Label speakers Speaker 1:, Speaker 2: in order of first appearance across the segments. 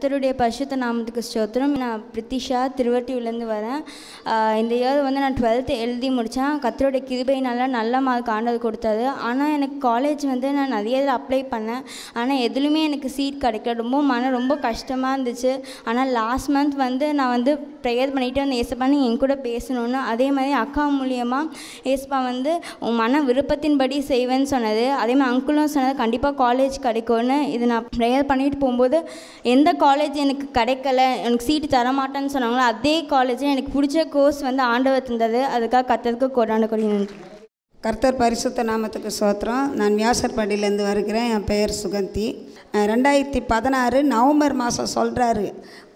Speaker 1: கத்தருடைய பரிசுத்த நாமத்துக்கு ஸ்தோத்திரம் நான் பிரித்திஷா திருவட்டியூர்லேருந்து வரேன் இந்த இயர் வந்து நான் டுவெல்த்து எழுதி முடித்தேன் கிருபை நல்லா நல்ல மார்க் ஆண்டது கொடுத்தாரு ஆனால் எனக்கு காலேஜ் வந்து நான் நிறைய இதில் அப்ளை பண்ணேன் ஆனால் எதுலேயுமே எனக்கு சீட் கிடைக்கல ரொம்ப மன ரொம்ப கஷ்டமாக இருந்துச்சு ஆனால் லாஸ்ட் மந்த் வந்து நான் வந்து ப்ரேயர் பண்ணிவிட்டு வந்து ஏசப்பா நீ என் கூட பேசணும்னு அதே மாதிரி அக்கா மூலியமாக ஏசப்பா வந்து உன் மன விருப்பத்தின்படி செய்வேன்னு சொன்னது அதே மாதிரி அங்குளும் சொன்னது கண்டிப்பாக காலேஜ் கிடைக்கும்னு இது நான் ப்ரேயர் பண்ணிட்டு போகும்போது எந்த கா காலேஜ் எனக்கு கிடைக்கல எனக்கு சீட்டு தரமாட்டேன்னு சொன்னாங்களோ அதே காலேஜில் எனக்கு பிடிச்ச கோர்ஸ் வந்து ஆண்டவர் தந்தது அதுக்காக கத்ததுக்கு கோடான கொடி நன்றி கர்த்தர் பரிசுத்த நாமத்துக்கு சோத்திரம் நான் வியாசர்பாடியிலேருந்து வருகிறேன் என் பெயர் சுகந்தி ரெண்டாயிரத்தி பதினாறு நவம்பர் மாதம் சொல்கிறாரு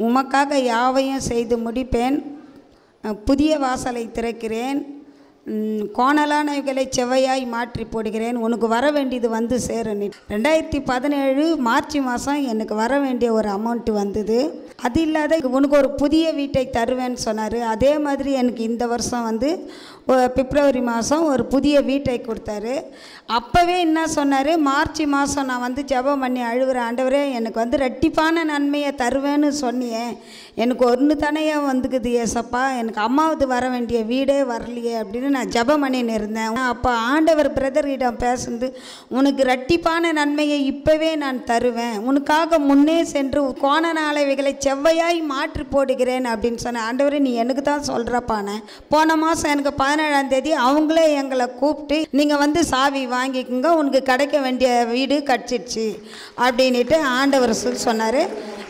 Speaker 1: உமக்காக யாவையும் செய்து முடிப்பேன் புதிய வாசலை திறக்கிறேன் கோணலானவைகளை செவ்வையாய் மாற்றி போடுகிறேன் உனக்கு வர வேண்டியது வந்து சேரணும் ரெண்டாயிரத்தி பதினேழு மார்ச் மாதம் எனக்கு வர வேண்டிய ஒரு அமௌண்ட்டு வந்தது அது இல்லாத உனக்கு ஒரு புதிய வீட்டை தருவேன்னு சொன்னார் அதே மாதிரி எனக்கு இந்த வருஷம் வந்து பிப்ரவரி மாதம் ஒரு புதிய வீட்டை கொடுத்தாரு அப்போவே என்ன சொன்னார் மார்ச் மாதம் நான் வந்து ஜபம் பண்ணி அழுகிற ஆண்டவரே எனக்கு வந்து ரெட்டிப்பான நன்மையை தருவேன்னு சொன்னியேன் எனக்கு ஒன்று தானே வந்துக்குது ஏசப்பா எனக்கு அம்மாவது வர வேண்டிய வீடே வரலையே அப்படின்னு நான் ஜபம் பண்ணின்னு இருந்தேன் அப்போ ஆண்டவர் பிரதரிடம் பேசுந்து உனக்கு ரெட்டிப்பான நன்மையை இப்போவே நான் தருவேன் உனக்காக முன்னே சென்று கோண நாளைவைகளை செவ்வையாய் மாற்றி போடுகிறேன் அப்படின்னு சொன்னேன் ஆண்டவரே நீ எனக்கு தான் சொல்கிறப்பானே போன மாதம் எனக்கு ப பதினேழாந்தேதி அவங்களே எங்களை கூப்பிட்டு நீங்கள் வந்து சாவி வாங்கிக்கோங்க உனக்கு கிடைக்க வேண்டிய வீடு கிடச்சிடுச்சு அப்படின்ட்டு ஆண்டவர் சொன்னார்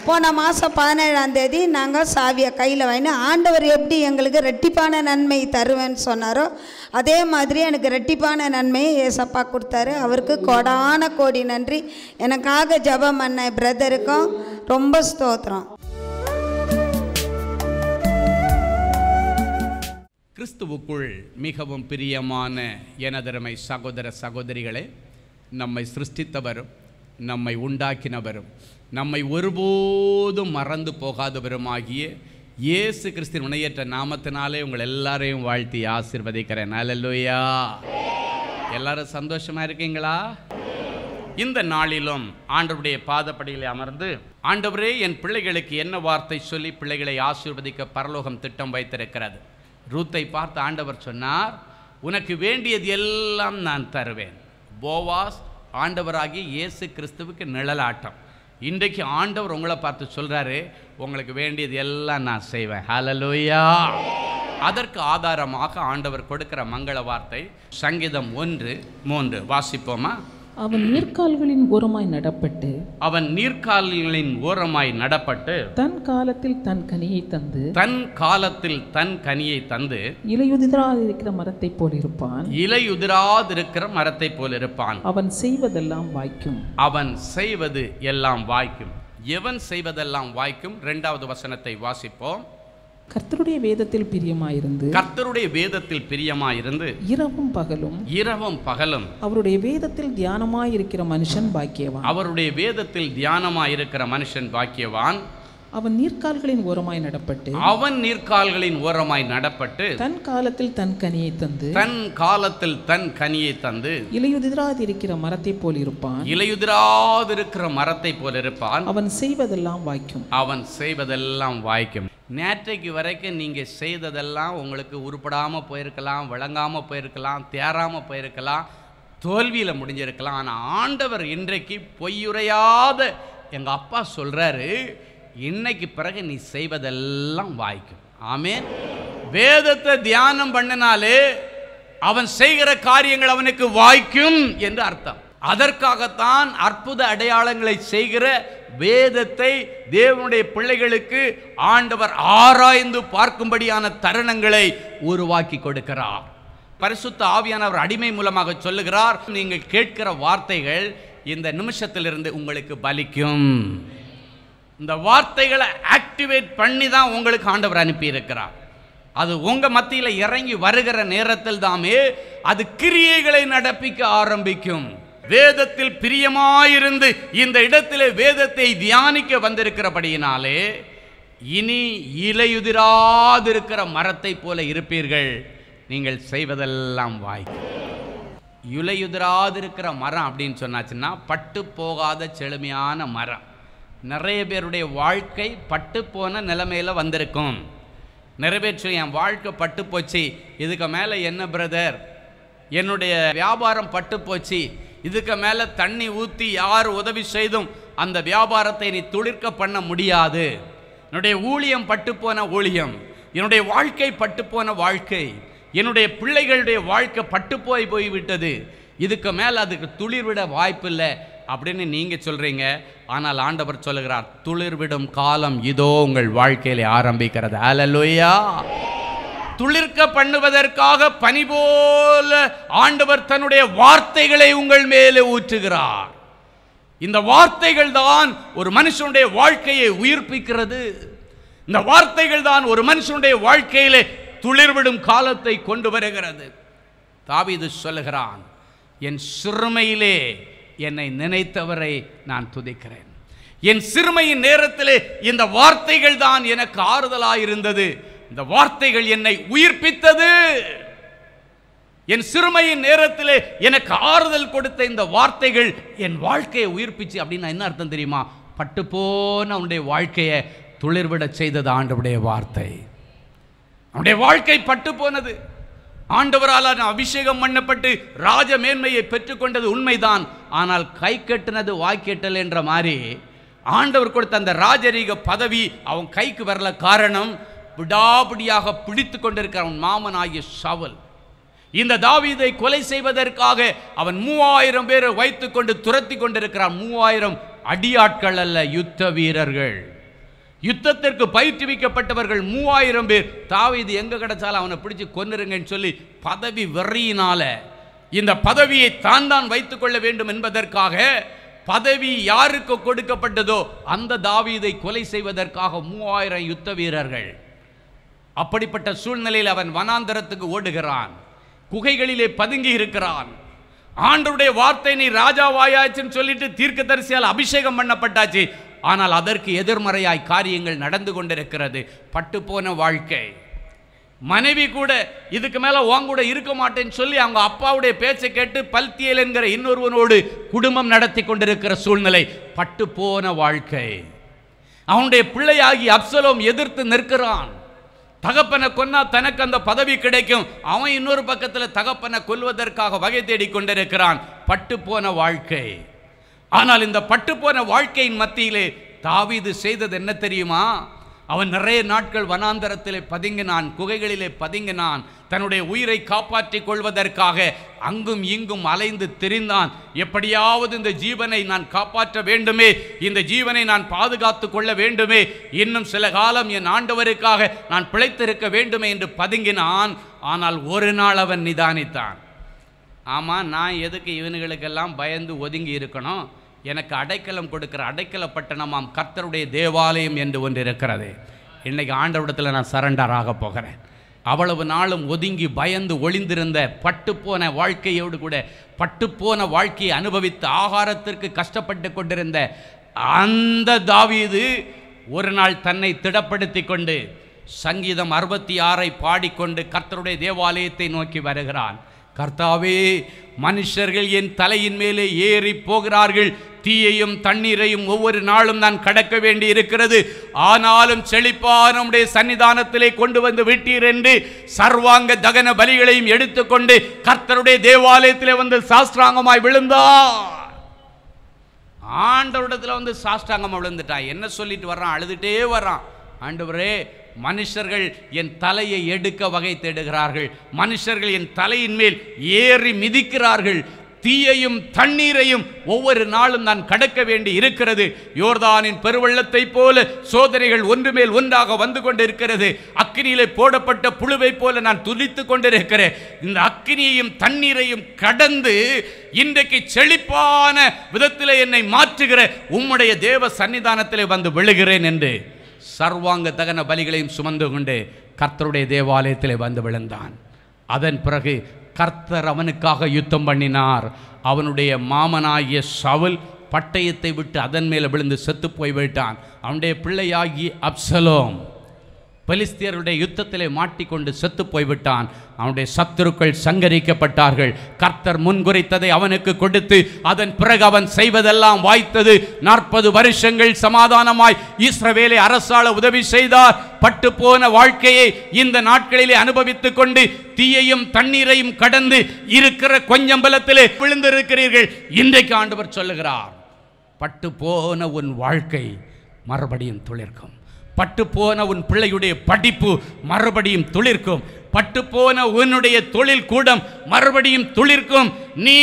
Speaker 1: போன மாதம் பதினேழாம் தேதி நாங்கள் சாவியை கையில் வாங்கி ஆண்டவர் எப்படி எங்களுக்கு ரெட்டிப்பான நன்மை தருவேன்னு சொன்னாரோ அதே மாதிரி எனக்கு ரெட்டிப்பான நன்மையை ஏசப்பா கொடுத்தாரு அவருக்கு கொடான கோடி நன்றி எனக்காக ஜபம் பண்ண பிரதருக்கும் ரொம்ப ஸ்தோத்திரம்
Speaker 2: கிறிஸ்துவுக்குள் மிகவும் பிரியமான எனதருமை சகோதர சகோதரிகளே நம்மை சிருஷ்டித்தவரும் நம்மை உண்டாக்கினவரும் நம்மை ஒருபோதும் மறந்து போகாதவருமாகிய இயேசு கிறிஸ்தின் உணையற்ற நாமத்தினாலே உங்கள் எல்லாரையும் வாழ்த்தி ஆசிர்வதிக்கிறேன் அலல்லுயா எல்லாரும் சந்தோஷமாக இருக்கீங்களா இந்த நாளிலும் ஆண்டவருடைய பாதப்படிகளை அமர்ந்து ஆண்டவரே என் பிள்ளைகளுக்கு என்ன வார்த்தை சொல்லி பிள்ளைகளை ஆசீர்வதிக்க பரலோகம் திட்டம் வைத்திருக்கிறது ரூத்தை பார்த்து ஆண்டவர் சொன்னார் உனக்கு வேண்டியது எல்லாம் நான் தருவேன் போவாஸ் ஆண்டவராகி இயேசு கிறிஸ்துவுக்கு நிழலாட்டம் இன்றைக்கு ஆண்டவர் உங்களை பார்த்து சொல்கிறாரு உங்களுக்கு வேண்டியது எல்லாம் நான் செய்வேன் ஹலலோயா அதற்கு ஆதாரமாக ஆண்டவர் கொடுக்கிற மங்கள வார்த்தை சங்கீதம் ஒன்று மூன்று வாசிப்போமா
Speaker 3: அவன் நீர்க்கால்களின் ஓரமாய் நடப்பட்டு
Speaker 2: அவன் நீர்க்கால்களின் ஓரமாய் நடப்பட்டு
Speaker 3: தன் காலத்தில் தன் கனியை தந்து
Speaker 2: தன் காலத்தில் தன் கனியை தந்து இலையுதிராதிருக்கிற மரத்தை போல் இருப்பான் இலையுதிராதிருக்கிற மரத்தை போல் இருப்பான் அவன் செய்வதெல்லாம் வாய்க்கும் அவன் செய்வது எல்லாம் வாய்க்கும் எவன் செய்வதெல்லாம் வாய்க்கும் இரண்டாவது வசனத்தை வாசிப்போம் கர்த்தருடைய வேதத்தில் பிரியமாயிருந்து கர்த்தருடைய வேதத்தில் பிரியமாயிருந்து இரவும் பகலும் இரவும் பகலும் அவருடைய வேதத்தில் தியானமாய் இருக்கிற மனுஷன் பாக்கியவான் அவருடைய வேதத்தில் தியானமாய் இருக்கிற மனுஷன் பாக்கியவான் அவன் நீர்க்கால்களின் ஓரமாய் நடப்பட்டு அவன் நீர்க்கால்களின் ஓரமாய் நடப்பட்டு தன் காலத்தில் தன் கனியை தந்து தன் காலத்தில் தன் கனியை தந்து இலையுதிராது இருக்கிற மரத்தை போல் இருப்பான் இலையுதிராது இருக்கிற மரத்தை போல் இருப்பான் அவன் செய்வதெல்லாம் வாய்க்கும் அவன் செய்வதெல்லாம் வாய்க்கும் நேற்றைக்கு வரைக்கும் நீங்கள் செய்ததெல்லாம் உங்களுக்கு உருப்படாமல் போயிருக்கலாம் விளங்காமல் போயிருக்கலாம் தேராமல் போயிருக்கலாம் தோல்வியில் முடிஞ்சிருக்கலாம் ஆனால் ஆண்டவர் இன்றைக்கு பொய்யுரையாத எங்கள் அப்பா சொல்கிறாரு இன்னைக்கு பிறகு நீ செய்வதெல்லாம் வாய்க்கும் ஆமேன் வேதத்தை தியானம் பண்ணினாலே அவன் செய்கிற காரியங்கள் அவனுக்கு வாய்க்கும் என்று அர்த்தம் அதற்காகத்தான் அற்புத அடையாளங்களை செய்கிற வேதத்தை தேவனுடைய பிள்ளைகளுக்கு ஆண்டவர் ஆராய்ந்து பார்க்கும்படியான தருணங்களை உருவாக்கி கொடுக்கிறார் பரிசுத்த ஆவியானவர் அடிமை மூலமாக சொல்லுகிறார் நீங்கள் கேட்கிற வார்த்தைகள் இந்த நிமிஷத்திலிருந்து உங்களுக்கு பலிக்கும் இந்த வார்த்தைகளை ஆக்டிவேட் பண்ணி தான் உங்களுக்கு ஆண்டவர் அனுப்பியிருக்கிறார் அது உங்கள் மத்தியில் இறங்கி வருகிற நேரத்தில் தாமே அது கிரியைகளை நடப்பிக்க ஆரம்பிக்கும் வேதத்தில் பிரியமாயிருந்து இந்த இடத்திலே வேதத்தை தியானிக்க வந்திருக்கிறபடியினாலே இனி இலையுதிராதிருக்கிற மரத்தை போல இருப்பீர்கள் நீங்கள் செய்வதெல்லாம் வாய் இலையுதிராதிருக்கிற மரம் அப்படின்னு சொன்னாச்சுன்னா பட்டு போகாத செழுமையான மரம் நிறைய பேருடைய வாழ்க்கை பட்டு போன நிலைமையில் வந்திருக்கும் நிறைவேற்று என் வாழ்க்கை பட்டு போச்சு இதுக்கு மேலே என்ன பிரதர் என்னுடைய வியாபாரம் பட்டு போச்சு இதுக்கு மேலே தண்ணி ஊற்றி யார் உதவி செய்தும் அந்த வியாபாரத்தை நீ துளிர்க்க பண்ண முடியாது என்னுடைய ஊழியம் பட்டுப்போன ஊழியம் என்னுடைய வாழ்க்கை பட்டுப்போன வாழ்க்கை என்னுடைய பிள்ளைகளுடைய வாழ்க்கை பட்டுப்போய் போய்விட்டது இதுக்கு மேலே அதுக்கு துளிர்விட வாய்ப்பில்லை அப்படின்னு நீங்கள் சொல்கிறீங்க ஆனால் ஆண்டவர் சொல்லுகிறார் துளிர்விடும் காலம் இதோ உங்கள் வாழ்க்கையில் ஆரம்பிக்கிறது அலலுயா துளிர்க்க பண்ணுவதற்காக பனி போல ஆண்டவர் தன்னுடைய வார்த்தைகளை உங்கள் மேலே ஊற்றுகிறார் இந்த வார்த்தைகள் தான் ஒரு மனுஷனுடைய வாழ்க்கையை உயிர்ப்பிக்கிறது இந்த வார்த்தைகள் தான் ஒரு மனுஷனுடைய வாழ்க்கையிலே துளிர்விடும் காலத்தை கொண்டு வருகிறது தாவிது சொல்லுகிறான் என் சிறுமையிலே என்னை நினைத்தவரை நான் துதிக்கிறேன் என் சிறுமையின் நேரத்திலே இந்த வார்த்தைகள் தான் எனக்கு ஆறுதலாயிருந்தது இருந்தது இந்த வார்த்தைகள் என்னை உயிர்ப்பித்தது என் சிறுமையின் நேரத்தில் எனக்கு ஆறுதல் கொடுத்த இந்த வார்த்தைகள் என் வாழ்க்கையை உயிர்ப்பிச்சு அப்படின்னு என்ன அர்த்தம் தெரியுமா பட்டு போன அவனுடைய வாழ்க்கையை துளிர்விட செய்தது ஆண்டவுடைய வார்த்தை அவனுடைய வாழ்க்கை பட்டு போனது ஆண்டவரால் நான் அபிஷேகம் பண்ணப்பட்டு ராஜ மேன்மையை பெற்றுக்கொண்டது உண்மைதான் ஆனால் கை கட்டினது வாய்க்கெட்டல் என்ற மாதிரி ஆண்டவர் கொடுத்த அந்த ராஜரீக பதவி அவன் கைக்கு வரல காரணம் விடாபிடியாக பிடித்து கொண்டிருக்கிற அவன் ஆகிய சவல் இந்த தாவீதை கொலை செய்வதற்காக அவன் மூவாயிரம் பேரை வைத்துக்கொண்டு துரத்தி கொண்டிருக்கிறான் மூவாயிரம் அடியாட்கள் அல்ல யுத்த வீரர்கள் யுத்தத்திற்கு பயிற்றுவிக்கப்பட்டவர்கள் மூவாயிரம் பேர் தாவீது எங்கே கிடைச்சாலும் அவனை பிடிச்சி கொன்னுருங்கன்னு சொல்லி பதவி வெறியினால இந்த பதவியை தான் தான் வைத்துக்கொள்ள வேண்டும் என்பதற்காக பதவி யாருக்கு கொடுக்கப்பட்டதோ அந்த தாவீதை கொலை செய்வதற்காக மூவாயிரம் யுத்த வீரர்கள் அப்படிப்பட்ட சூழ்நிலையில் அவன் வனாந்தரத்துக்கு ஓடுகிறான் குகைகளிலே பதுங்கி இருக்கிறான் ஆண்டருடைய வார்த்தை நீ ராஜாவாயாச்சுன்னு சொல்லிட்டு தீர்க்க தரிசியால் அபிஷேகம் பண்ணப்பட்டாச்சு ஆனால் அதற்கு எதிர்மறையாய் காரியங்கள் நடந்து கொண்டிருக்கிறது பட்டுப்போன வாழ்க்கை மனைவி கூட இதுக்கு மேலே உன் கூட இருக்க மாட்டேன்னு சொல்லி அவங்க அப்பாவுடைய பேச்சை கேட்டு பல்த்தியல் என்கிற இன்னொருவனோடு குடும்பம் நடத்தி கொண்டிருக்கிற சூழ்நிலை பட்டுப்போன வாழ்க்கை அவனுடைய பிள்ளையாகி அப்சலோம் எதிர்த்து நிற்கிறான் தகப்பனை கொன்னா தனக்கு அந்த பதவி கிடைக்கும் அவன் இன்னொரு பக்கத்தில் தகப்பனை கொல்வதற்காக வகை தேடி கொண்டிருக்கிறான் பட்டு போன வாழ்க்கை ஆனால் இந்த பட்டு போன வாழ்க்கையின் மத்தியிலே தாவிது செய்தது என்ன தெரியுமா அவன் நிறைய நாட்கள் வனாந்தரத்திலே பதுங்கினான் குகைகளிலே பதுங்கினான் தன்னுடைய உயிரை காப்பாற்றிக் கொள்வதற்காக அங்கும் இங்கும் அலைந்து திரிந்தான் எப்படியாவது இந்த ஜீவனை நான் காப்பாற்ற வேண்டுமே இந்த ஜீவனை நான் பாதுகாத்து கொள்ள வேண்டுமே இன்னும் சில காலம் என் ஆண்டவருக்காக நான் பிழைத்திருக்க வேண்டுமே என்று பதுங்கினான் ஆனால் ஒரு நாள் அவன் நிதானித்தான் ஆமாம் நான் எதுக்கு இவனுகளுக்கெல்லாம் பயந்து ஒதுங்கி இருக்கணும் எனக்கு அடைக்கலம் கொடுக்கிற அடைக்கல பட்டணமாம் கர்த்தருடைய தேவாலயம் என்று ஒன்று இருக்கிறது இன்றைக்கு ஆண்டவிடத்தில் நான் சரண்டர் ஆகப் போகிறேன் அவ்வளவு நாளும் ஒதுங்கி பயந்து ஒளிந்திருந்த பட்டுப்போன வாழ்க்கையோடு கூட பட்டுப்போன வாழ்க்கையை அனுபவித்து ஆகாரத்திற்கு கஷ்டப்பட்டு கொண்டிருந்த அந்த தாவீது ஒரு நாள் தன்னை திடப்படுத்தி கொண்டு சங்கீதம் அறுபத்தி ஆறை பாடிக்கொண்டு கர்த்தருடைய தேவாலயத்தை நோக்கி வருகிறான் கர்த்தாவே மனுஷர்கள் என் தலையின் மேலே ஏறி போகிறார்கள் தீயையும் தண்ணீரையும் ஒவ்வொரு நாளும் நான் கடக்க வேண்டி இருக்கிறது ஆனாலும் செழிப்பான உடைய சன்னிதானத்திலே கொண்டு வந்து விட்டீர் என்று சர்வாங்க தகன பலிகளையும் எடுத்துக்கொண்டு கர்த்தருடைய தேவாலயத்திலே வந்து சாஸ்திராங்கமாய் விழுந்தா ஆண்டவரிடத்தில் வந்து சாஸ்திராங்கமாக விழுந்துட்டான் என்ன சொல்லிட்டு வர்றான் அழுதுட்டே வர்றான் ஆண்டவரே மனுஷர்கள் என் தலையை எடுக்க வகை தேடுகிறார்கள் மனுஷர்கள் என் தலையின் மேல் ஏறி மிதிக்கிறார்கள் தீயையும் தண்ணீரையும் ஒவ்வொரு நாளும் நான் கடக்க வேண்டி இருக்கிறது யோர்தானின் பெருவள்ளத்தை போல சோதனைகள் ஒன்று மேல் ஒன்றாக வந்து கொண்டிருக்கிறது அக்கினியிலே போடப்பட்ட புழுவை போல நான் துதித்து கொண்டிருக்கிறேன் இந்த அக்கினியையும் தண்ணீரையும் கடந்து இன்றைக்கு செழிப்பான விதத்தில் என்னை மாற்றுகிற உம்முடைய தேவ சன்னிதானத்திலே வந்து விழுகிறேன் என்று சர்வாங்க தகன பலிகளையும் சுமந்து கொண்டு கர்த்தருடைய தேவாலயத்திலே வந்து விழுந்தான் அதன் பிறகு கர்த்தர் அவனுக்காக யுத்தம் பண்ணினார் அவனுடைய மாமனாகிய சவுல் பட்டயத்தை விட்டு அதன் மேலே விழுந்து செத்து போய்விட்டான் அவனுடைய பிள்ளையாகி அப்சலோம் பெலிஸ்தியருடைய யுத்தத்திலே மாட்டிக்கொண்டு செத்து போய்விட்டான் அவனுடைய சத்துருக்கள் சங்கரிக்கப்பட்டார்கள் கர்த்தர் முன்குறித்ததை அவனுக்கு கொடுத்து அதன் பிறகு அவன் செய்வதெல்லாம் வாய்த்தது நாற்பது வருஷங்கள் சமாதானமாய் ஈஸ்ரவேலை அரசாள உதவி செய்தார் பட்டு போன வாழ்க்கையை இந்த நாட்களிலே அனுபவித்துக் கொண்டு தீயையும் தண்ணீரையும் கடந்து இருக்கிற கொஞ்சம் பலத்திலே விழுந்திருக்கிறீர்கள் இன்றைக்கு ஆண்டவர் சொல்லுகிறார் பட்டு போன உன் வாழ்க்கை மறுபடியும் துளிர்க்கும் பட்டு போன உன் பிள்ளையுடைய படிப்பு மறுபடியும் துளிர்க்கும் பட்டு போன உன்னுடைய தொழில் கூடம் மறுபடியும் துளிர்க்கும் நீ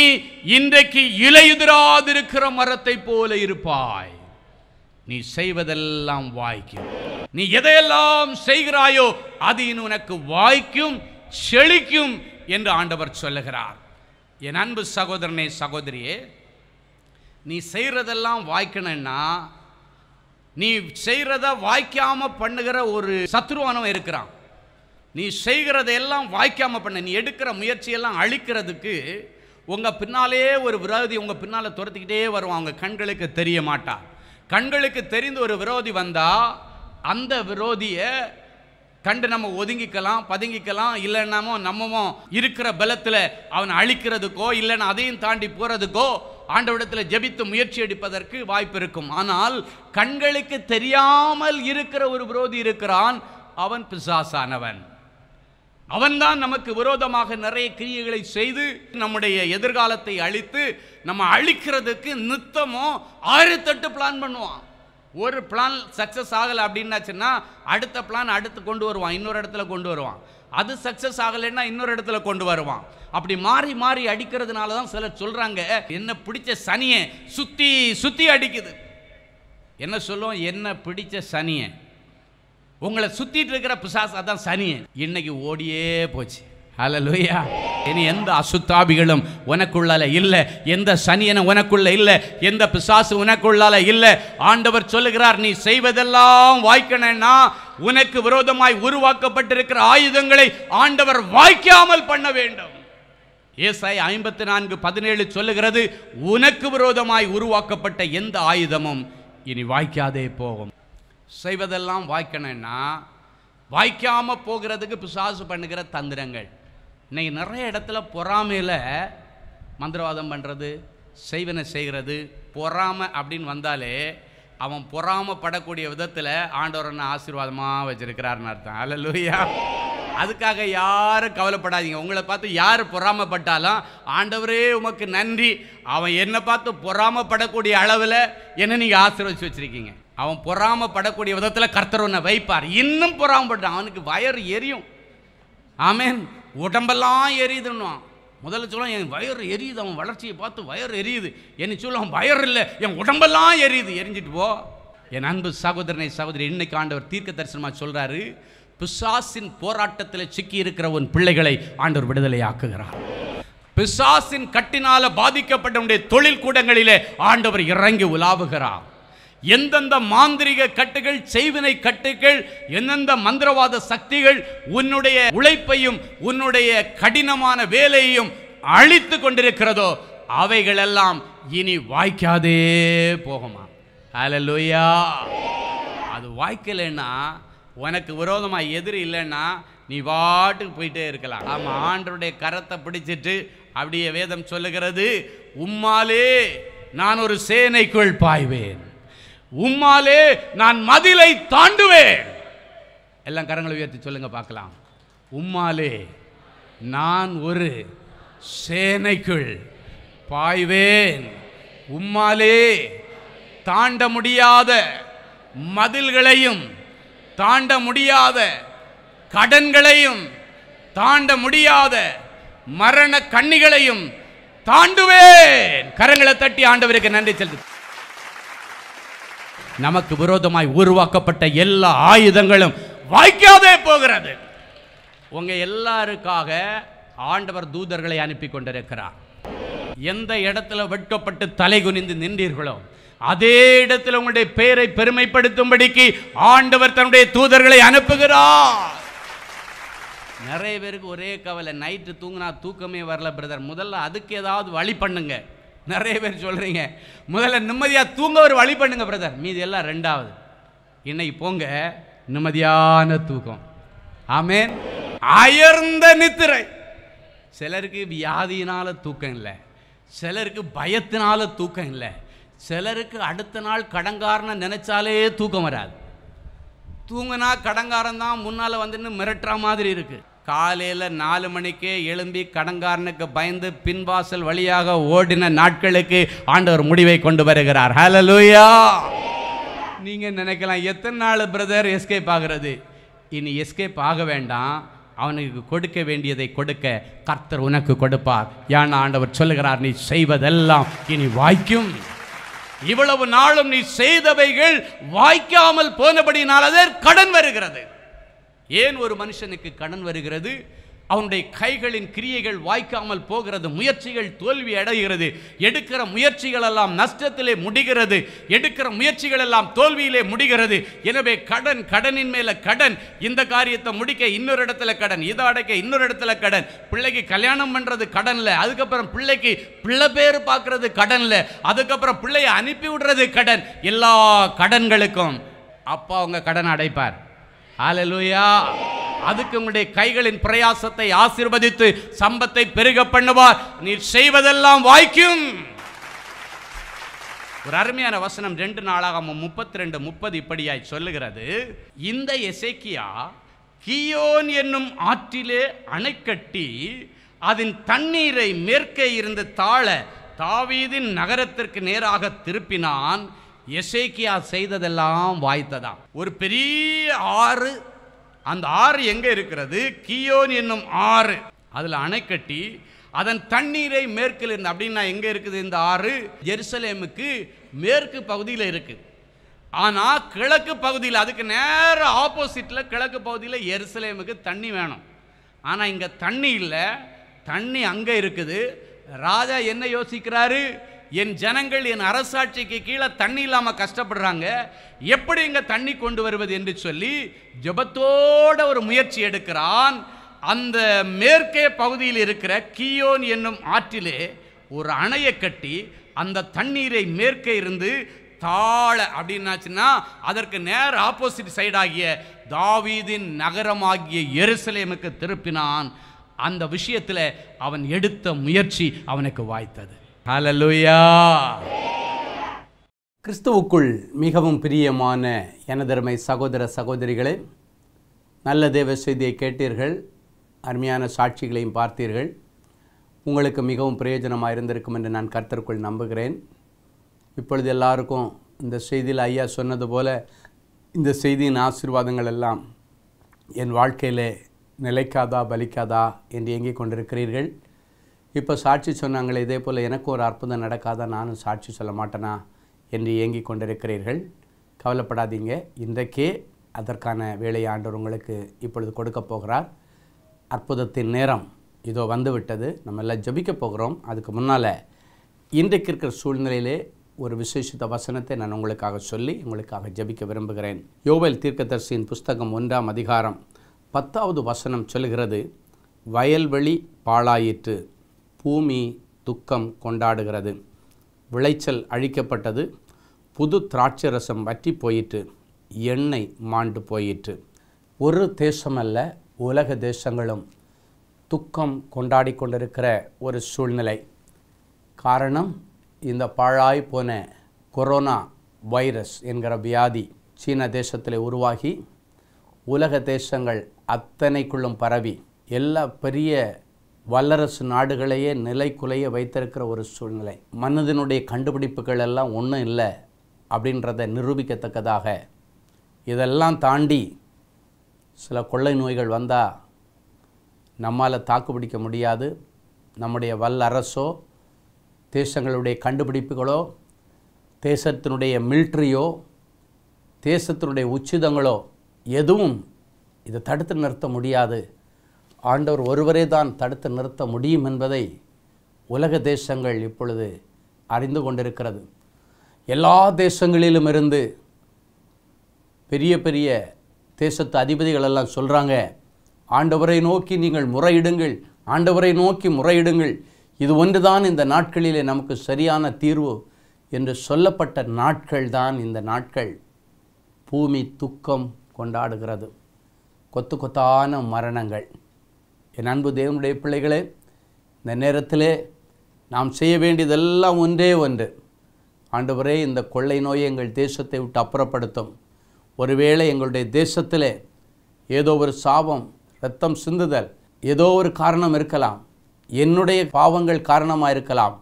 Speaker 2: இன்றைக்கு இலையுதிராதிருக்கிற மரத்தை போல இருப்பாய் நீ செய்வதெல்லாம் வாய்க்கும் நீ எதையெல்லாம் செய்கிறாயோ அது இன்னும் உனக்கு வாய்க்கும் செழிக்கும் என்று ஆண்டவர் சொல்லுகிறார் என் அன்பு சகோதரனே சகோதரியே நீ செய்கிறதெல்லாம் வாய்க்கணும்னா நீ செய்கிறத வாய்க்காமல் பண்ணுகிற ஒரு சத்ருவானம் இருக்கிறான் நீ செய்கிறதையெல்லாம் வாய்க்காமல் பண்ண நீ எடுக்கிற முயற்சியெல்லாம் அழிக்கிறதுக்கு உங்கள் பின்னாலே ஒரு விரோதி உங்கள் பின்னால் துரத்திக்கிட்டே வருவான் அவங்க கண்களுக்கு தெரிய மாட்டான் கண்களுக்கு தெரிந்து ஒரு விரோதி வந்தால் அந்த விரோதியை கண்டு நம்ம ஒதுங்கிக்கலாம் பதுங்கிக்கலாம் இல்லைன்னாமோ நம்மவும் இருக்கிற பலத்தில் அவனை அழிக்கிறதுக்கோ இல்லைன்னா அதையும் தாண்டி போகிறதுக்கோ ஆண்டவிடத்தில் ஜெபித்து முயற்சி எடுப்பதற்கு வாய்ப்பு இருக்கும் ஆனால் கண்களுக்கு தெரியாமல் இருக்கிற ஒரு விரோதி இருக்கிறான் அவன் பிசாசானவன் அவன்தான் நமக்கு விரோதமாக நிறைய கிரியைகளை செய்து நம்முடைய எதிர்காலத்தை அழித்து நம்ம அழிக்கிறதுக்கு நித்தமும் தட்டு பிளான் பண்ணுவான் ஒரு பிளான் சக்ஸஸ் ஆகலை அப்படின்னாச்சுன்னா அடுத்த பிளான் அடுத்து கொண்டு வருவான் இன்னொரு இடத்துல கொண்டு வருவான் அது சக்ஸஸ் ஆகலைன்னா இன்னொரு இடத்துல கொண்டு வருவான் அப்படி மாறி மாறி அடிக்கிறதுனால தான் சிலர் சொல்கிறாங்க என்ன பிடிச்ச சனியை சுற்றி சுற்றி அடிக்குது என்ன சொல்லுவோம் என்ன பிடிச்ச சனியை உங்களை சுற்றிட்டு இருக்கிற பிசாஸ் அதான் சனியை இன்னைக்கு ஓடியே போச்சு அலலுயா இனி எந்த அசுத்தாபிகளும் உனக்குள்ளால இல்லை எந்த சனியனும் உனக்குள்ள இல்லை எந்த பிசாசு உனக்குள்ளால இல்லை ஆண்டவர் சொல்லுகிறார் நீ செய்வதெல்லாம் வாய்க்கணும்னா உனக்கு விரோதமாய் உருவாக்கப்பட்டிருக்கிற ஆயுதங்களை ஆண்டவர் வாய்க்காமல் பண்ண வேண்டும் ஏசாய் ஐம்பத்தி நான்கு பதினேழு சொல்லுகிறது உனக்கு விரோதமாய் உருவாக்கப்பட்ட எந்த ஆயுதமும் இனி வாய்க்காதே போகும் செய்வதெல்லாம் வாய்க்கணும்னா வாய்க்காமல் போகிறதுக்கு பிசாசு பண்ணுகிற தந்திரங்கள் இன்றைக்கி நிறைய இடத்துல பொறாமையில் மந்திரவாதம் பண்ணுறது செய்வனை செய்கிறது பொறாமை அப்படின்னு வந்தாலே அவன் பொறாமப்படக்கூடிய விதத்தில் ஆண்டவர் என்ன ஆசீர்வாதமாக வச்சிருக்கிறாருன்னு அர்த்தம் அல்ல லூயா அதுக்காக யாரும் கவலைப்படாதீங்க உங்களை பார்த்து யார் பொறாமப்பட்டாலும் ஆண்டவரே உமக்கு நன்றி அவன் என்னை பார்த்து பொறாமப்படக்கூடிய அளவில் என்ன நீங்கள் ஆசீர்வச்சு வச்சுருக்கீங்க அவன் பொறாமப்படக்கூடிய விதத்தில் கர்த்தர் ஒன்றை வைப்பார் இன்னும் பொறாமப்படுறான் அவனுக்கு வயர் எரியும் ஆமேன் உடம்பெல்லாம் எரியுதுன்னுவான் முதல்ல சொல்ல என் வயர் எரியுது அவன் வளர்ச்சியை பார்த்து வயர் எரியுது என்னை சொல்ல அவன் வயர் இல்லை என் உடம்பெல்லாம் எரியுது எரிஞ்சிட்டு போ என் அன்பு சகோதரனை சகோதரி இன்னைக்கு ஆண்டவர் தீர்க்க தரிசனமாக சொல்கிறாரு பிசாசின் போராட்டத்தில் சிக்கி இருக்கிற உன் பிள்ளைகளை ஆண்டவர் விடுதலை ஆக்குகிறார் பிசாசின் கட்டினால் பாதிக்கப்பட்ட தொழில் கூடங்களிலே ஆண்டவர் இறங்கி உலாவுகிறார் எந்தெந்த மாந்திரிக கட்டுகள் செய்வினை கட்டுகள் எந்தெந்த மந்திரவாத சக்திகள் உன்னுடைய உழைப்பையும் உன்னுடைய கடினமான வேலையையும் அழித்து கொண்டிருக்கிறதோ அவைகளெல்லாம் இனி வாய்க்காதே போகுமா அலலுயா அது வாய்க்கலைன்னா உனக்கு விரோதமாக எதிரி இல்லைன்னா நீ வாட்டுக்கு போயிட்டே இருக்கலாம் ஆமாம் ஆண்டருடைய கரத்தை பிடிச்சிட்டு அப்படியே வேதம் சொல்லுகிறது உம்மாலே நான் ஒரு சேனைக்குள் பாய்வேன் உம்மாலே நான் மதிலை தாண்டுவேன் எல்லாம் கரங்களை உயர்த்தி சொல்லுங்க பார்க்கலாம் உம்மாலே நான் ஒரு சேனைக்குள் பாய்வேன் உம்மாலே தாண்ட முடியாத மதில்களையும் தாண்ட முடியாத கடன்களையும் தாண்ட முடியாத மரண கண்ணிகளையும் தாண்டுவேன் கரங்களை தட்டி ஆண்டவருக்கு நன்றி செலுத்து நமக்கு விரோதமாய் உருவாக்கப்பட்ட எல்லா ஆயுதங்களும் வாய்க்காதே போகிறது உங்கள் எல்லாருக்காக ஆண்டவர் தூதர்களை அனுப்பி கொண்டிருக்கிறார் எந்த இடத்துல வெட்கப்பட்டு தலை குனிந்து நின்றீர்களோ அதே இடத்தில் உங்களுடைய பெயரை பெருமைப்படுத்தும்படிக்கு ஆண்டவர் தன்னுடைய தூதர்களை அனுப்புகிறார் நிறைய பேருக்கு ஒரே கவலை நைட்டு தூங்கினா தூக்கமே வரல பிரதர் முதல்ல அதுக்கு ஏதாவது வழி பண்ணுங்கள் நிறைய பேர் சொல்கிறீங்க முதல்ல நிம்மதியாக தூங்க ஒரு வழி பண்ணுங்க பிரதர் மீது எல்லாம் ரெண்டாவது இன்னைக்கு போங்க நிம்மதியான தூக்கம் ஆமேன் அயர்ந்த நித்திரை சிலருக்கு வியாதியினால் தூக்கம் இல்லை சிலருக்கு பயத்தினால தூக்கம் இல்லை சிலருக்கு அடுத்த நாள் கடங்காரன நினச்சாலே தூக்கம் வராது தூங்கினா கடங்காரம் தான் முன்னால் வந்துன்னு மிரட்டுற மாதிரி இருக்குது காலையில் நாலு மணிக்கே எழும்பி கடங்காரனுக்கு பயந்து பின்வாசல் வழியாக ஓடின நாட்களுக்கு ஆண்டவர் முடிவை கொண்டு வருகிறார் ஹலலூயா நீங்கள் நினைக்கலாம் எத்தனை நாள் பிரதர் எஸ்கேப் ஆகிறது இனி எஸ்கேப் ஆக வேண்டாம் அவனுக்கு கொடுக்க வேண்டியதை கொடுக்க கர்த்தர் உனக்கு கொடுப்பார் ஏன் ஆண்டவர் சொல்லுகிறார் நீ செய்வதெல்லாம் இனி வாய்க்கும் இவ்வளவு நாளும் நீ செய்தவைகள் வாய்க்காமல் போனபடினால் அதற்கு கடன் வருகிறது ஏன் ஒரு மனுஷனுக்கு கடன் வருகிறது அவனுடைய கைகளின் கிரியைகள் வாய்க்காமல் போகிறது முயற்சிகள் தோல்வி அடைகிறது எடுக்கிற முயற்சிகள் எல்லாம் நஷ்டத்திலே முடிகிறது எடுக்கிற முயற்சிகள் எல்லாம் தோல்வியிலே முடிகிறது எனவே கடன் கடனின் மேல கடன் இந்த காரியத்தை முடிக்க இன்னொரு இடத்துல கடன் இதை அடைக்க இன்னொரு இடத்துல கடன் பிள்ளைக்கு கல்யாணம் பண்ணுறது கடனில் அதுக்கப்புறம் பிள்ளைக்கு பிள்ளை பேர் பார்க்கறது கடனில் அதுக்கப்புறம் பிள்ளையை அனுப்பி விடுறது கடன் எல்லா கடன்களுக்கும் அப்பா அவங்க கடன் அடைப்பார் ஆலலூயா அதுக்கு உங்களுடைய கைகளின் பிரயாசத்தை ஆசிர்வதித்து சம்பத்தை பெருக பண்ணுவார் நீர் செய்வதெல்லாம் வாய்க்கும் ஒரு அருமையான வசனம் ரெண்டு நாளாக முப்பத்தி ரெண்டு முப்பது இப்படியாய் சொல்லுகிறது இந்த எசைக்கியா கியோன் என்னும் ஆற்றிலே அணைக்கட்டி அதன் தண்ணீரை மேற்கே இருந்து தாழ தாவீதின் நகரத்திற்கு நேராக திருப்பினான் எசேக்கியா செய்ததெல்லாம் வாய்த்ததான் ஒரு பெரிய ஆறு அந்த ஆறு எங்கே இருக்கிறது கியோன் என்னும் ஆறு அதில் அணைக்கட்டி அதன் தண்ணீரை மேற்கில் இருந்து அப்படின்னா எங்கே இருக்குது இந்த ஆறு ஜெருசலேமுக்கு மேற்கு பகுதியில் இருக்குது ஆனால் கிழக்கு பகுதியில் அதுக்கு நேர ஆப்போசிட்டில் கிழக்கு பகுதியில் எருசலேமுக்கு தண்ணி வேணும் ஆனால் இங்கே தண்ணி இல்லை தண்ணி அங்கே இருக்குது ராஜா என்ன யோசிக்கிறாரு என் ஜனங்கள் என் அரசாட்சிக்கு கீழே தண்ணி இல்லாமல் கஷ்டப்படுறாங்க எப்படி இங்கே தண்ணி கொண்டு வருவது என்று சொல்லி ஜபத்தோட ஒரு முயற்சி எடுக்கிறான் அந்த மேற்கே பகுதியில் இருக்கிற கியோன் என்னும் ஆற்றிலே ஒரு அணையை கட்டி அந்த தண்ணீரை மேற்கே இருந்து தாழ அப்படின்னாச்சுன்னா அதற்கு நேர் ஆப்போசிட் சைடாகிய தாவீதின் நகரமாகிய எருசலேமுக்கு திருப்பினான் அந்த விஷயத்தில் அவன் எடுத்த முயற்சி அவனுக்கு வாய்த்தது ஹலலுயா கிறிஸ்துவுக்குள் மிகவும் பிரியமான எனதருமை சகோதர சகோதரிகளே நல்ல தேவ செய்தியை கேட்டீர்கள் அருமையான சாட்சிகளையும் பார்த்தீர்கள் உங்களுக்கு மிகவும் பிரயோஜனமாக இருந்திருக்கும் என்று நான் கர்த்தருக்குள் நம்புகிறேன் இப்பொழுது எல்லாருக்கும் இந்த செய்தியில் ஐயா சொன்னது போல இந்த செய்தியின் ஆசீர்வாதங்கள் எல்லாம் என் வாழ்க்கையில் நிலைக்காதா பலிக்காதா என்று இயங்கிக் கொண்டிருக்கிறீர்கள் இப்போ சாட்சி சொன்னாங்களே இதே போல் எனக்கு ஒரு அற்புதம் நடக்காத நானும் சாட்சி சொல்ல மாட்டேனா என்று ஏங்கி கொண்டிருக்கிறீர்கள் கவலைப்படாதீங்க இன்றைக்கே அதற்கான வேலையாண்டவர் உங்களுக்கு இப்பொழுது கொடுக்க போகிறார் அற்புதத்தின் நேரம் இதோ வந்துவிட்டது நம்ம எல்லாம் ஜபிக்க போகிறோம் அதுக்கு முன்னால் இன்றைக்கு இருக்கிற சூழ்நிலையிலே ஒரு விசேஷித்த வசனத்தை நான் உங்களுக்காக சொல்லி உங்களுக்காக ஜபிக்க விரும்புகிறேன் யோவேல் தீர்க்கதர்சியின் புஸ்தகம் ஒன்றாம் அதிகாரம் பத்தாவது வசனம் சொல்கிறது வயல்வெளி பாழாயிற்று பூமி துக்கம் கொண்டாடுகிறது விளைச்சல் அழிக்கப்பட்டது புது திராட்சை ரசம் வற்றி போயிற்று எண்ணெய் மாண்டு போயிற்று ஒரு தேசமல்ல உலக தேசங்களும் துக்கம் கொண்டாடி கொண்டிருக்கிற ஒரு சூழ்நிலை காரணம் இந்த பாழாய் போன கொரோனா வைரஸ் என்கிற வியாதி சீன தேசத்தில் உருவாகி உலக தேசங்கள் அத்தனைக்குள்ளும் பரவி எல்லா பெரிய வல்லரசு நாடுகளையே குலைய வைத்திருக்கிற ஒரு சூழ்நிலை மனதினுடைய கண்டுபிடிப்புகள் எல்லாம் ஒன்றும் இல்லை அப்படின்றத நிரூபிக்கத்தக்கதாக இதெல்லாம் தாண்டி சில கொள்ளை நோய்கள் வந்தால் நம்மால் தாக்குப்பிடிக்க முடியாது நம்முடைய வல்லரசோ தேசங்களுடைய கண்டுபிடிப்புகளோ தேசத்தினுடைய மில்ட்ரியோ தேசத்தினுடைய உச்சிதங்களோ எதுவும் இதை தடுத்து நிறுத்த முடியாது ஆண்டவர் ஒருவரே தான் தடுத்து நிறுத்த முடியும் என்பதை உலக தேசங்கள் இப்பொழுது அறிந்து கொண்டிருக்கிறது எல்லா தேசங்களிலும் இருந்து பெரிய பெரிய தேசத்து அதிபதிகள் எல்லாம் சொல்கிறாங்க ஆண்டவரை நோக்கி நீங்கள் முறையிடுங்கள் ஆண்டவரை நோக்கி முறையிடுங்கள் இது ஒன்று தான் இந்த நாட்களிலே நமக்கு சரியான தீர்வு என்று சொல்லப்பட்ட நாட்கள் தான் இந்த நாட்கள் பூமி துக்கம் கொண்டாடுகிறது கொத்து கொத்தான மரணங்கள் என் அன்பு தேவனுடைய பிள்ளைகளே இந்த நேரத்தில் நாம் செய்ய வேண்டியதெல்லாம் ஒன்றே ஒன்று ஆண்டவரே இந்த கொள்ளை நோயை எங்கள் தேசத்தை விட்டு அப்புறப்படுத்தும் ஒருவேளை எங்களுடைய தேசத்தில் ஏதோ ஒரு சாபம் ரத்தம் சிந்துதல் ஏதோ ஒரு காரணம் இருக்கலாம் என்னுடைய பாவங்கள் காரணமாக இருக்கலாம்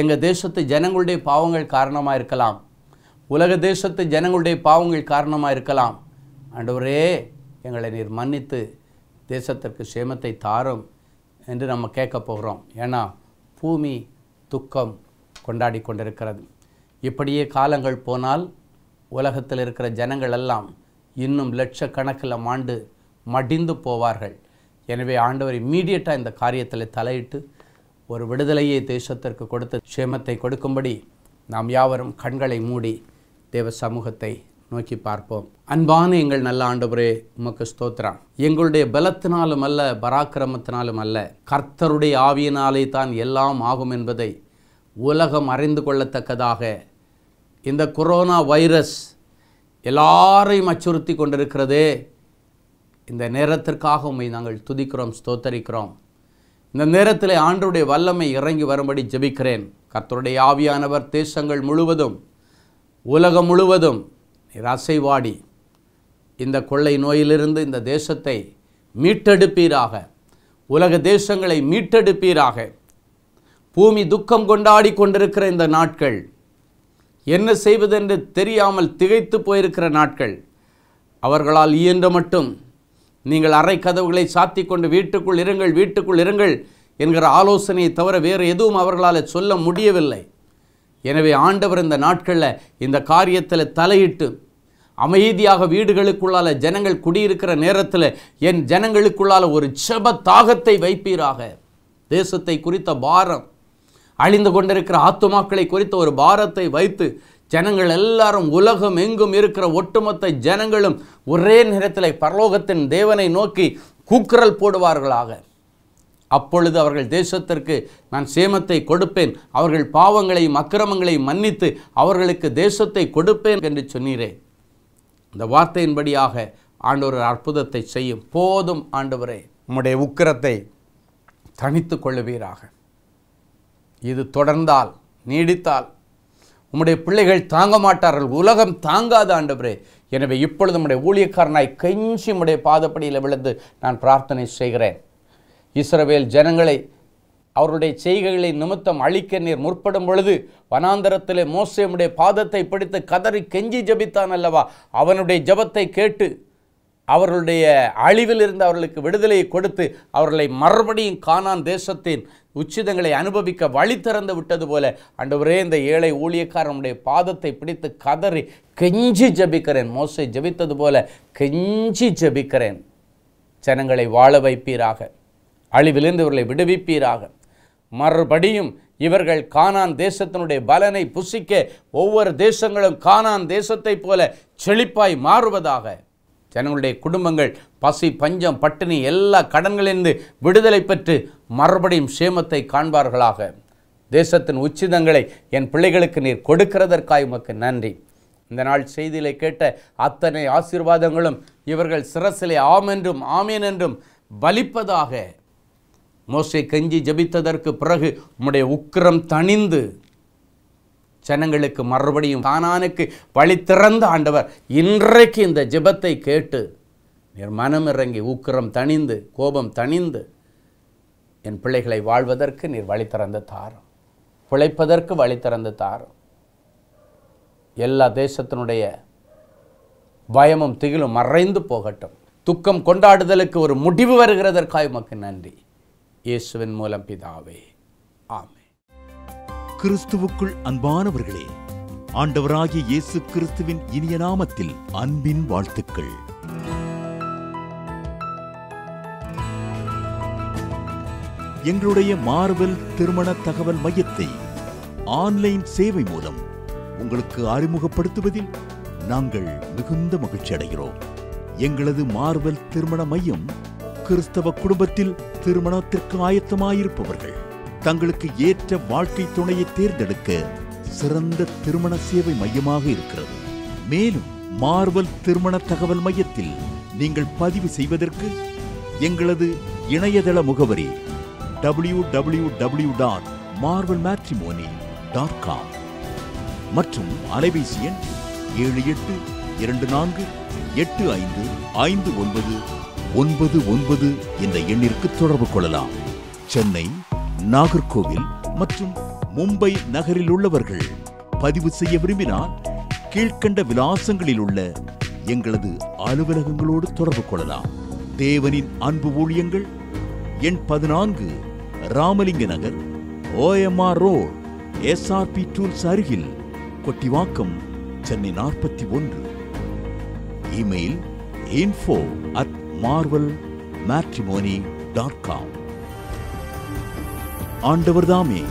Speaker 2: எங்கள் தேசத்து ஜனங்களுடைய பாவங்கள் காரணமாக இருக்கலாம் உலக தேசத்து ஜனங்களுடைய பாவங்கள் காரணமாக இருக்கலாம் ஆண்டவரே எங்களை நீர் மன்னித்து தேசத்திற்கு சேமத்தை தாரும் என்று நம்ம கேட்க போகிறோம் ஏன்னா பூமி துக்கம் கொண்டாடி கொண்டிருக்கிறது இப்படியே காலங்கள் போனால் உலகத்தில் இருக்கிற ஜனங்கள் எல்லாம் இன்னும் லட்சக்கணக்கில் ஆண்டு மடிந்து போவார்கள் எனவே ஆண்டவர் இம்மீடியட்டாக இந்த காரியத்தில் தலையிட்டு ஒரு விடுதலையை தேசத்திற்கு கொடுத்து சேமத்தை கொடுக்கும்படி நாம் யாவரும் கண்களை மூடி தேவ சமூகத்தை நோக்கி பார்ப்போம் அன்பான எங்கள் நல்ல ஆண்டவரே உமக்கு ஸ்தோத்ரா எங்களுடைய பலத்தினாலும் அல்ல பராக்கிரமத்தினாலும் அல்ல கர்த்தருடைய ஆவியினாலே தான் எல்லாம் ஆகும் என்பதை உலகம் அறிந்து கொள்ளத்தக்கதாக இந்த கொரோனா வைரஸ் எல்லாரையும் அச்சுறுத்தி கொண்டிருக்கிறதே இந்த நேரத்திற்காக உண்மை நாங்கள் துதிக்கிறோம் ஸ்தோத்தரிக்கிறோம் இந்த நேரத்தில் ஆண்டருடைய வல்லமை இறங்கி வரும்படி ஜெபிக்கிறேன் கர்த்தருடைய ஆவியானவர் தேசங்கள் முழுவதும் உலகம் முழுவதும் நீர் அசைவாடி இந்த கொள்ளை நோயிலிருந்து இந்த தேசத்தை மீட்டெடுப்பீராக உலக தேசங்களை மீட்டெடுப்பீராக பூமி துக்கம் கொண்டாடி கொண்டிருக்கிற இந்த நாட்கள் என்ன செய்வதென்று தெரியாமல் திகைத்து போயிருக்கிற நாட்கள் அவர்களால் இயன்ற மட்டும் நீங்கள் அறை கதவுகளை சாத்தி கொண்டு வீட்டுக்குள் இருங்கள் வீட்டுக்குள் இருங்கள் என்கிற ஆலோசனையை தவிர வேறு எதுவும் அவர்களால் சொல்ல முடியவில்லை எனவே ஆண்டவர் இந்த நாட்களில் இந்த காரியத்தில் தலையிட்டு அமைதியாக வீடுகளுக்குள்ளால ஜனங்கள் குடியிருக்கிற நேரத்தில் என் ஜனங்களுக்குள்ளால ஒரு செப தாகத்தை வைப்பீராக தேசத்தை குறித்த பாரம் அழிந்து கொண்டிருக்கிற ஆத்துமாக்களை குறித்த ஒரு பாரத்தை வைத்து ஜனங்கள் எல்லாரும் உலகம் எங்கும் இருக்கிற ஒட்டுமொத்த ஜனங்களும் ஒரே நேரத்தில் பரலோகத்தின் தேவனை நோக்கி கூக்குரல் போடுவார்களாக அப்பொழுது அவர்கள் தேசத்திற்கு நான் சேமத்தை கொடுப்பேன் அவர்கள் பாவங்களையும் அக்கிரமங்களையும் மன்னித்து அவர்களுக்கு தேசத்தை கொடுப்பேன் என்று சொன்னீரே இந்த வார்த்தையின்படியாக ஆண்டவர் அற்புதத்தை செய்யும் போதும் ஆண்டவரே உம்முடைய உக்கிரத்தை தனித்து கொள்ளுவீராக இது தொடர்ந்தால் நீடித்தால் உம்முடைய பிள்ளைகள் தாங்க மாட்டார்கள் உலகம் தாங்காத ஆண்டவரே எனவே இப்பொழுது நம்முடைய ஊழியக்காரனாய் கெஞ்சி உம்முடைய பாதப்படியில் விழுந்து நான் பிரார்த்தனை செய்கிறேன் இஸ்ரவேல் ஜனங்களை அவருடைய செய்கைகளை நிமித்தம் அழிக்க நீர் முற்படும் பொழுது வனாந்தரத்திலே மோசையுடைய பாதத்தை பிடித்து கதறி கெஞ்சி ஜபித்தான் அல்லவா அவனுடைய ஜபத்தை கேட்டு அவர்களுடைய அழிவிலிருந்து அவர்களுக்கு விடுதலையை கொடுத்து அவர்களை மறுபடியும் காணான் தேசத்தின் உச்சிதங்களை அனுபவிக்க வழி திறந்து விட்டது போல அன்றுவரே இந்த ஏழை ஊழியக்காரனுடைய பாதத்தை பிடித்து கதறி கெஞ்சி ஜபிக்கிறேன் மோசை ஜபித்தது போல கெஞ்சி ஜபிக்கிறேன் ஜனங்களை வாழ வைப்பீராக அழிவிலிருந்து இவர்களை விடுவிப்பீராக மறுபடியும் இவர்கள் கானான் தேசத்தினுடைய பலனை புசிக்க ஒவ்வொரு தேசங்களும் கானான் தேசத்தைப் போல செழிப்பாய் மாறுவதாக ஜனங்களுடைய குடும்பங்கள் பசி பஞ்சம் பட்டினி எல்லா கடன்களிலிருந்து விடுதலை பெற்று மறுபடியும் சேமத்தை காண்பார்களாக தேசத்தின் உச்சிதங்களை என் பிள்ளைகளுக்கு நீர் கொடுக்கிறதற்காய் உமக்கு நன்றி இந்த நாள் செய்தியிலே கேட்ட அத்தனை ஆசீர்வாதங்களும் இவர்கள் சிரசிலே ஆமென்றும் ஆமேன் என்றும் பலிப்பதாக மோசை கஞ்சி ஜபித்ததற்கு பிறகு உம்முடைய உக்கிரம் தணிந்து ஜனங்களுக்கு மறுபடியும் கானானுக்கு வழி திறந்த ஆண்டவர் இன்றைக்கு இந்த ஜபத்தை கேட்டு நீர் மனம் இறங்கி உக்கிரம் தணிந்து கோபம் தணிந்து என் பிள்ளைகளை வாழ்வதற்கு நீர் வழி திறந்த தாரம் பிழைப்பதற்கு வழி திறந்த தாரம் எல்லா தேசத்தினுடைய பயமும் திகிலும் மறைந்து போகட்டும் துக்கம் கொண்டாடுதலுக்கு ஒரு முடிவு வருகிறதற்காக உமக்கு நன்றி
Speaker 3: இயேசுவின் மூலம் பிதாவே ஆமே கிறிஸ்துவுக்குள் அன்பானவர்களே ஆண்டவராகிய இயேசு கிறிஸ்துவின் இனிய நாமத்தில் அன்பின் வாழ்த்துக்கள் எங்களுடைய மார்வெல் திருமண தகவல் மையத்தை ஆன்லைன் சேவை மூலம் உங்களுக்கு அறிமுகப்படுத்துவதில் நாங்கள் மிகுந்த மகிழ்ச்சி அடைகிறோம் எங்களது மார்வெல் திருமண மையம் கிறிஸ்தவ குடும்பத்தில் திருமணத்திற்கு ஆயத்தமாயிருப்பவர்கள் தங்களுக்கு ஏற்ற வாழ்க்கை துணையை தேர்ந்தெடுக்க சிறந்த திருமண சேவை மையமாக இருக்கிறது மேலும் மார்வல் திருமண தகவல் மையத்தில் நீங்கள் பதிவு செய்வதற்கு எங்களது இணையதள முகவரி W W W dot Marvel matrimony dot com மற்றும் அலைபேசி எண் ஏழு எட்டு இரண்டு நான்கு எட்டு ஐந்து ஐந்து ஒன்பது ஒன்பது ஒன்பது இந்த எண்ணிற்கு தொடர்பு கொள்ளலாம் சென்னை நாகர்கோவில் மற்றும் மும்பை நகரில் உள்ளவர்கள் பதிவு செய்ய விரும்பினால் கீழ்கண்ட விலாசங்களில் உள்ள எங்களது அலுவலகங்களோடு தொடர்பு கொள்ளலாம் தேவனின் அன்பு ஊழியங்கள் எண் பதினான்கு Ramalinga Nagar OMR road SRP tools அருகில் கொட்டிவாக்கம் சென்னை நாற்பத்தி ஒன்று email info at Marvel matrimony dot com ஆண்டவர் தாமே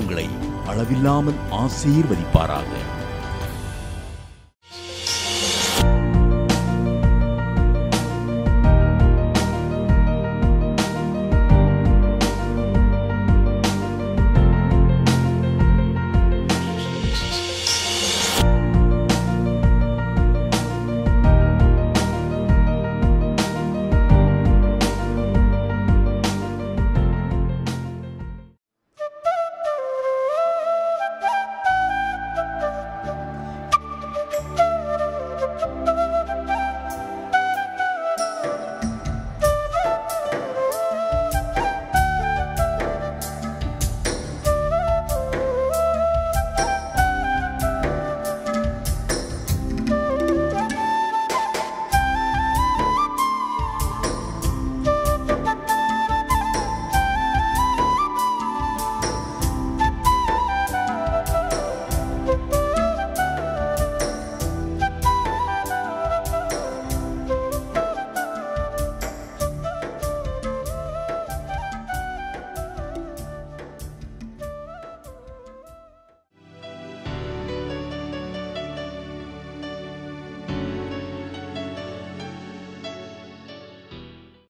Speaker 3: உங்களை அளவில்லாமல் ஆசீர்வதிப்பாராக